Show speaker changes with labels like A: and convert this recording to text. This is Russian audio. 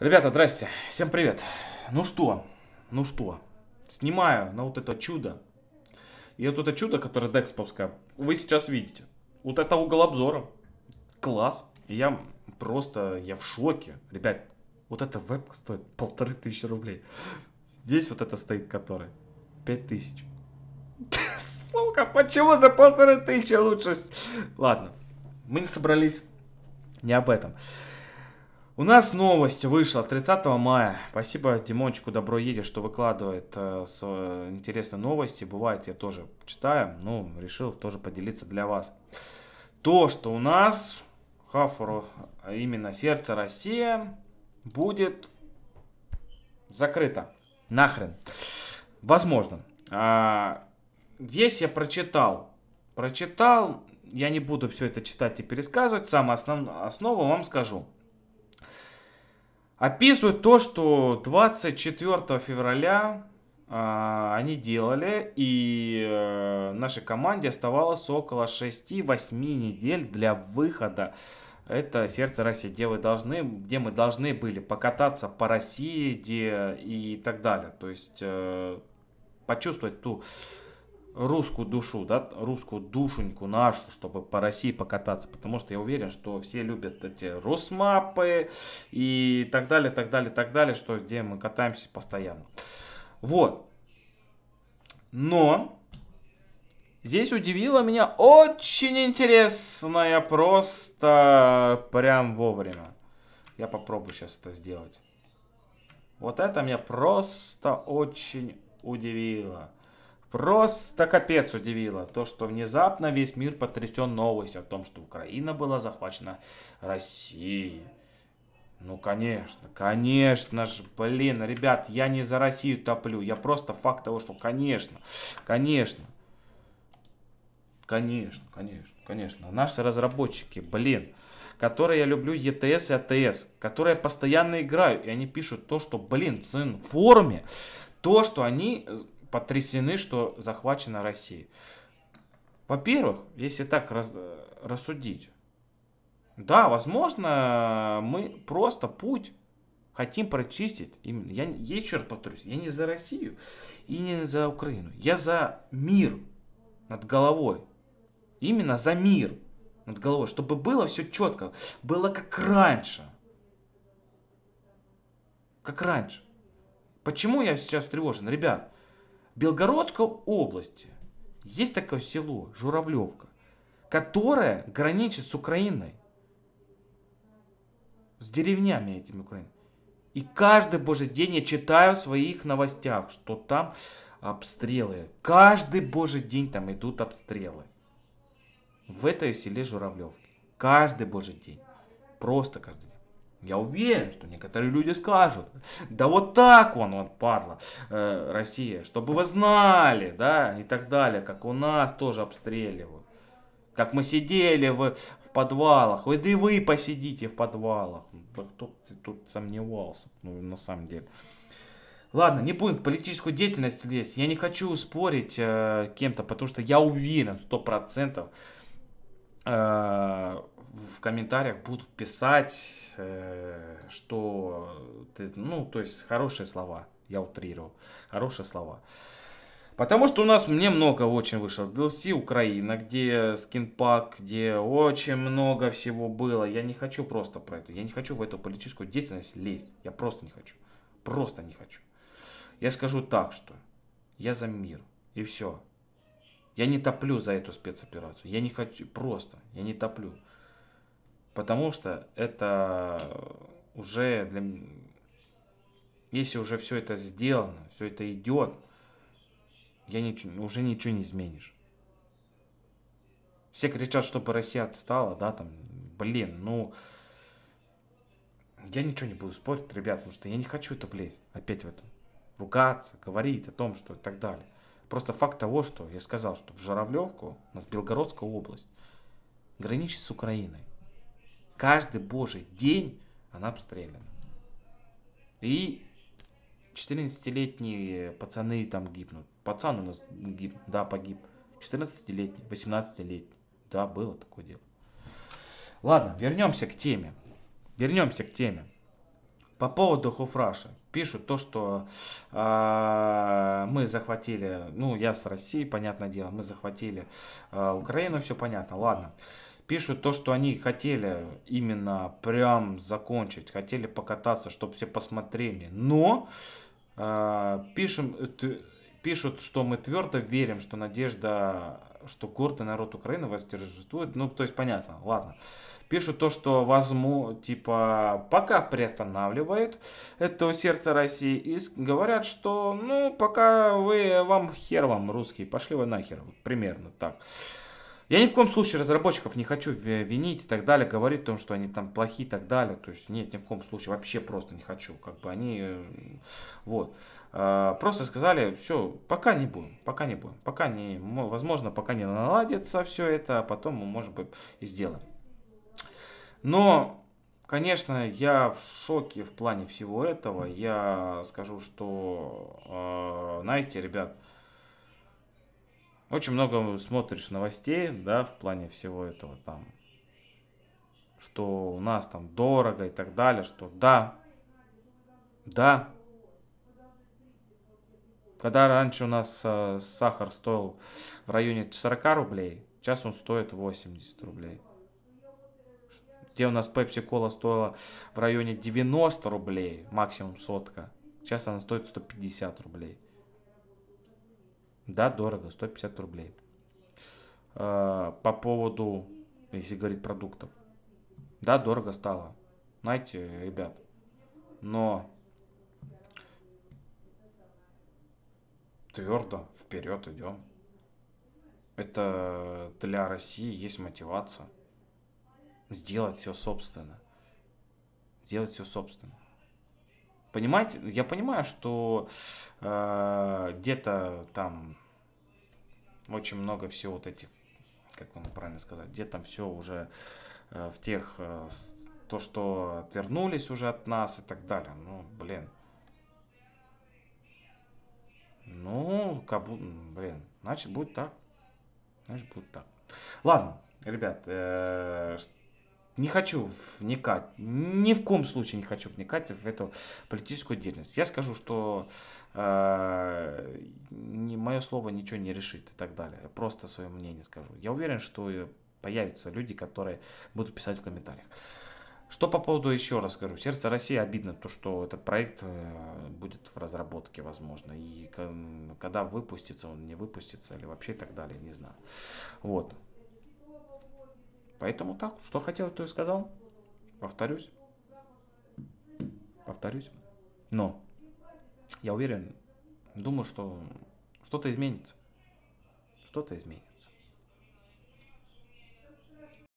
A: Ребята, здрасте, всем привет. Ну что, ну что, снимаю на вот это чудо. И вот это чудо, которое дексповское, вы сейчас видите. Вот это угол обзора. Класс. Я просто, я в шоке. Ребят, вот эта вебка стоит полторы тысячи рублей. Здесь вот это стоит, которая. Пять тысяч. Сука, почему за полторы тысячи лучше? Ладно, мы не собрались не об этом. У нас новость вышла 30 мая. Спасибо Димончику Добро Еде, что выкладывает э, с, э, интересные новости. Бывает, я тоже читаю, но ну, решил тоже поделиться для вас. То, что у нас Хафору, а именно сердце России будет закрыто. Нахрен. Возможно. А, здесь я прочитал. Прочитал. Я не буду все это читать и пересказывать. Самую основ, основу вам скажу описывают то, что 24 февраля э, они делали, и э, нашей команде оставалось около 6-8 недель для выхода. Это «Сердце России», где, вы должны, где мы должны были покататься по России где, и так далее. То есть э, почувствовать ту русскую душу, да, русскую душеньку нашу, чтобы по России покататься, потому что я уверен, что все любят эти русмапы и так далее, так далее, так далее, что где мы катаемся постоянно. Вот. Но здесь удивило меня очень интересная просто прям вовремя. Я попробую сейчас это сделать. Вот это меня просто очень удивило. Просто капец удивило то, что внезапно весь мир потрясен новость о том, что Украина была захвачена Россией. Ну, конечно, конечно же, блин, ребят, я не за Россию топлю, я просто факт того, что, конечно, конечно, конечно, конечно, конечно, наши разработчики, блин, которые я люблю ETS и АТС, которые я постоянно играю, и они пишут то, что, блин, сын в форме, то, что они э, потрясены, что захвачена Россия. Во-первых, если так раз, рассудить, да, возможно, мы просто путь хотим прочистить. Именно. Я, я еще раз повторюсь, я не за Россию и не за Украину. Я за мир над головой. Именно за мир над головой, чтобы было все четко, было как раньше. Как раньше. Почему я сейчас тревожен? Ребят, Белгородской области есть такое село Журавлевка, которое граничит с Украиной. С деревнями этими Украины. И каждый божий день я читаю в своих новостях, что там обстрелы. Каждый божий день там идут обстрелы. В этой селе Журавлевке. Каждый божий день. Просто каждый я уверен, что некоторые люди скажут, да вот так он, вот падла, э, Россия, чтобы вы знали, да, и так далее, как у нас тоже обстреливают. Как мы сидели в, в подвалах, вы, да и вы посидите в подвалах. Кто тут сомневался, ну, на самом деле. Ладно, не будем в политическую деятельность лезть. Я не хочу спорить э, кем-то, потому что я уверен, сто процентов, э, в комментариях будут писать, э, что ты, ну, то есть хорошие слова, я утрирую, хорошие слова. Потому что у нас мне много очень вышло. DLC Украина, где скинпак, где очень много всего было. Я не хочу просто про это. Я не хочу в эту политическую деятельность лезть. Я просто не хочу. Просто не хочу. Я скажу так, что я за мир. И все. Я не топлю за эту спецоперацию. Я не хочу. Просто. Я не топлю. Потому что это уже для... Если уже все это сделано, все это идет, я ничего, уже ничего не изменишь. Все кричат, чтобы Россия отстала, да, там, блин, ну... Я ничего не буду спорить, ребят, потому что я не хочу это влезть опять в это. Ругаться, говорить о том, что и так далее. Просто факт того, что я сказал, что в Журавлевку, у нас Белгородская область, граничит с Украиной каждый божий день она обстреляна. И 14-летние пацаны там гибнут. Пацан у нас гиб, да, погиб. 14-летний, 18-летний. Да, было такое дело. Ладно, вернемся к теме. Вернемся к теме. По поводу Хуфраша. Пишут то, что э, мы захватили, ну я с Россией, понятное дело, мы захватили э, Украину, все понятно, ладно. Э, пишут то, что они хотели именно прям закончить, хотели покататься, чтобы все посмотрели. Но э, пишем, т, пишут, что мы твердо верим, что надежда, что гордый народ Украины воздержествует. Ну, то есть понятно, ладно. Пишут то, что возможно, типа, пока приостанавливает это сердце России. И говорят, что, ну, пока вы, вам хер вам русский пошли вы нахер. Примерно так. Э, я ни в коем случае разработчиков не хочу винить и так далее, говорить о том, что они там плохие и так далее. То есть нет, ни в коем случае вообще просто не хочу. Как бы они э, вот а, просто сказали, все, пока не будем, пока не будем, пока не, возможно, пока не наладится все это, а потом мы, может быть, и сделаем. Но, конечно, я в шоке в плане всего этого. Я скажу, что, а, знаете, ребят, очень много смотришь новостей, да, в плане всего этого там, что у нас там дорого и так далее, что да, да. Когда раньше у нас э, сахар стоил в районе 40 рублей, сейчас он стоит 80 рублей. Где у нас Pepsi Cola стоила в районе 90 рублей, максимум сотка. Сейчас она стоит 150 рублей. Да, дорого, 150 рублей. А, по поводу, если говорить продуктов. Да, дорого стало. Знаете, ребят, но твердо вперед идем. Это для России есть мотивация сделать все собственно. Сделать все собственно. Понимаете, я понимаю, что э, где-то там очень много всего вот этих, как вам правильно сказать, где там все уже э, в тех, э, то, что отвернулись уже от нас и так далее. Ну, блин. Ну, как бы, блин, значит будет так. Значит будет так. Ладно, ребят, э, не хочу вникать, ни в коем случае не хочу вникать в эту политическую деятельность. Я скажу, что э, не, мое слово ничего не решит и так далее. просто свое мнение скажу. Я уверен, что появятся люди, которые будут писать в комментариях. Что по поводу, еще раз скажу, «Сердце России» обидно, то, что этот проект э, будет в разработке, возможно, и когда выпустится он, не выпустится, или вообще и так далее, не знаю. Вот. Поэтому так, что хотел, то и сказал. Повторюсь. Повторюсь. Но я уверен, думаю, что что-то изменится. Что-то изменится.